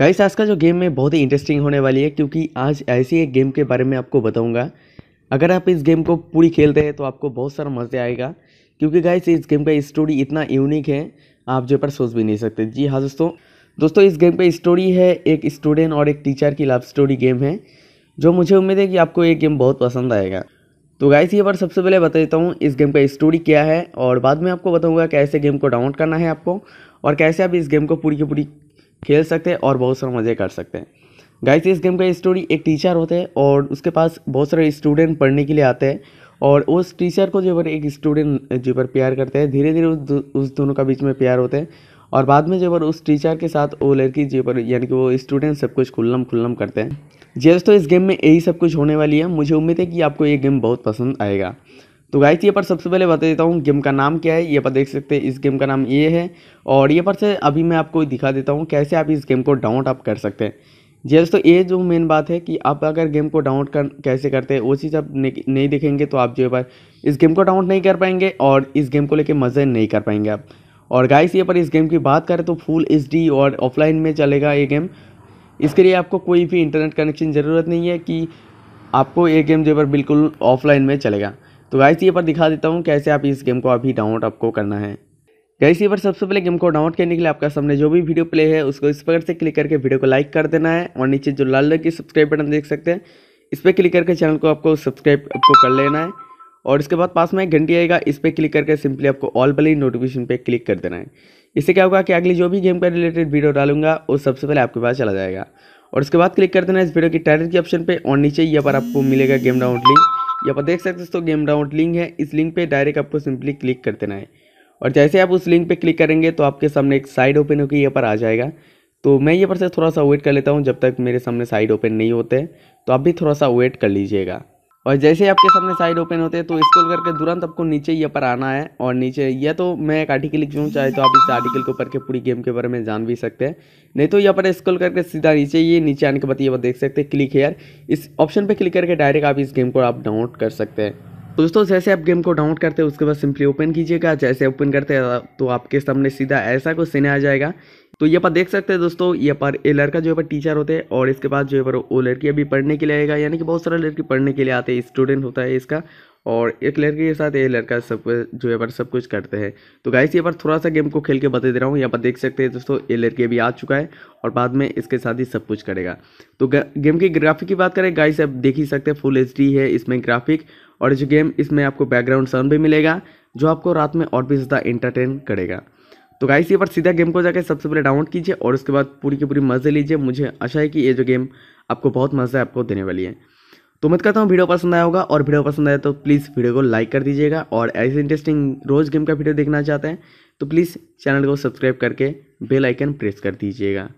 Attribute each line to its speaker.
Speaker 1: guys आज का जो गेम है बहुत ही इंटरेस्टिंग होने वाली है क्योंकि आज ऐसी एक गेम के बारे में आपको बताऊंगा अगर आप इस गेम को पूरी खेलते हैं तो आपको बहुत सारा मज़े आएगा क्योंकि गाइस इस गेम का स्टोरी इतना यूनिक है आप जो पर सोच भी नहीं सकते जी हाँ दोस्तों दोस्तों इस गेम का स्टोरी है एक स्टूडेंट और एक टीचर की लव स्टोरी गेम है जो मुझे उम्मीद है कि आपको ये गेम बहुत पसंद आएगा तो गाइस ये बार सबसे पहले बता देता हूँ इस गेम का स्टोरी क्या है और बाद में आपको बताऊँगा कैसे गेम को डाउनलोड करना है आपको और कैसे आप इस गेम को पूरी की पूरी खेल सकते हैं और बहुत सारे मज़े कर सकते हैं गाइस इस गेम का स्टोरी एक टीचर होते हैं और उसके पास बहुत सारे स्टूडेंट पढ़ने के लिए आते हैं और उस टीचर को जो है एक स्टूडेंट जो पर प्यार करते हैं धीरे धीरे उस, दो, उस दोनों का बीच में प्यार होते हैं और बाद में जो पर उस टीचर के साथ वो लड़की जो पर यानी कि वो स्टूडेंट सब कुछ खुल्लम खुल्लम करते हैं जी दोस्तों इस गेम में यही सब कुछ होने वाली है मुझे उम्मीद है कि आपको ये गेम बहुत पसंद आएगा तो गाइस ये पर सबसे पहले बता देता हूँ गेम का नाम क्या है ये पर देख सकते हैं इस गेम का नाम ये है और ये पर से अभी मैं आपको दिखा देता हूँ कैसे आप इस गेम को डाउनलोड आप कर सकते हैं जी दोस्तों ये जो मेन बात है कि आप अगर गेम को डाउनलोड कर कैसे करते हैं वो चीज़ आप नहीं देखेंगे तो आप जो है इस गेम को डाउनलोड नहीं कर पाएंगे और इस गेम को लेकर मज़े नहीं कर पाएंगे आप और गाइस ये पर इस गेम की बात करें तो फुल एच और ऑफलाइन में चलेगा ये गेम इसके लिए आपको कोई भी इंटरनेट कनेक्शन ज़रूरत नहीं है कि आपको ये गेम जो है बिल्कुल ऑफलाइन में चलेगा तो गाइस ये पर दिखा देता हूँ कैसे आप इस गेम को अभी डाउनलोड आपको करना है गाइस ये पर सबसे पहले गेम को डाउनलोड करने के लिए आपका सामने जो भी वीडियो प्ले है उसको इस प्रकार से क्लिक करके वीडियो को लाइक कर देना है और नीचे जो लाल रंग की सब्सक्राइब बटन देख सकते हैं इस पर क्लिक करके चैनल को आपको सब्सक्राइब आपको कर लेना है और इसके बाद पास में एक घंटी आएगा इस पर क्लिक करके सिंपली आपको ऑल बल नोटिफिकेशन पर क्लिक कर देना है इससे क्या होगा कि अगली जो भी गेम का रिलेटेड वीडियो डालूंगा वो सबसे पहले आपके पास चला जाएगा और उसके बाद क्लिक कर देना है इस वीडियो की टाइटल के ऑप्शन पे और नीचे यहाँ पर आपको मिलेगा गेम डाउनलोड लिंक यहाँ पर देख सकते हो दोस्तों गेम डाउनलोड लिंक है इस लिंक पे डायरेक्ट आपको सिंपली क्लिक कर देना है और जैसे आप उस लिंक पे क्लिक करेंगे तो आपके सामने एक साइड ओपन होकर यहाँ पर आ जाएगा तो मैं यहाँ पर से थोड़ा सा वेट कर लेता हूँ जब तक मेरे सामने साइड ओपन नहीं होते तो आप भी थोड़ा सा वेट कर लीजिएगा और जैसे ही आपके सामने साइड ओपन होते हैं तो स्क्रॉल करके तुरंत आपको नीचे ये पर आना है और नीचे यह तो मैं एक आर्टिकल लिख दूँ चाहे तो आप इस आर्टिकल के ऊपर के पूरी गेम के बारे में जान भी सकते हैं नहीं तो यहाँ पर स्क्रॉल करके सीधा नीचे ये नीचे आने के बाद ये बात देख सकते हैं क्लिक हेयर इस ऑप्शन पर क्लिक करके डायरेक्ट आप इस गेम को आप डाउनलोड कर सकते हैं तो दोस्तों जैसे आप गेम को डाउनलोड करते हैं उसके बाद सिंपली ओपन कीजिएगा जैसे ओपन करते हैं तो आपके सामने सीधा ऐसा कुछ सीने आ जाएगा तो ये पर देख सकते हैं दोस्तों ये पर ए लड़का जो है पर टीचर होते हैं और इसके बाद जो है पर वो लड़की अभी पढ़ने के लिए आएगा यानी कि बहुत सारा लड़की पढ़ने के लिए आते हैं स्टूडेंट होता है इसका और एक लड़के के साथ ये लड़का सब जो है पर सब कुछ करते हैं तो गाइस ये पर थोड़ा सा गेम को खेल के बता दे रहा हूँ यहाँ पर देख सकते हैं दोस्तों ये लड़के अभी आ चुका है और बाद में इसके साथ ही सब कुछ करेगा तो गेम की ग्राफिक की बात करें गाइस आप देख ही सकते हैं फुल एच है इसमें ग्राफिक और जो गेम इसमें आपको बैकग्राउंड साउंड भी मिलेगा जो आपको रात में और भी ज़्यादा इंटरटेन करेगा तो गाइस ये पर सीधा गेम को जाकर सबसे पहले डाउनलोड कीजिए और उसके बाद पूरी की पूरी मज़े लीजिए मुझे आशा है कि ये जो गेम आपको बहुत मज़ा आपको देने वाली है तो उम्मीद करता हूँ वीडियो पसंद आया होगा और वीडियो पसंद आया तो प्लीज़ वीडियो को लाइक कर दीजिएगा और ऐसे इंटरेस्टिंग रोज़ गेम का वीडियो देखना चाहते हैं तो प्लीज़ चैनल को सब्सक्राइब करके बेल आइकन प्रेस कर दीजिएगा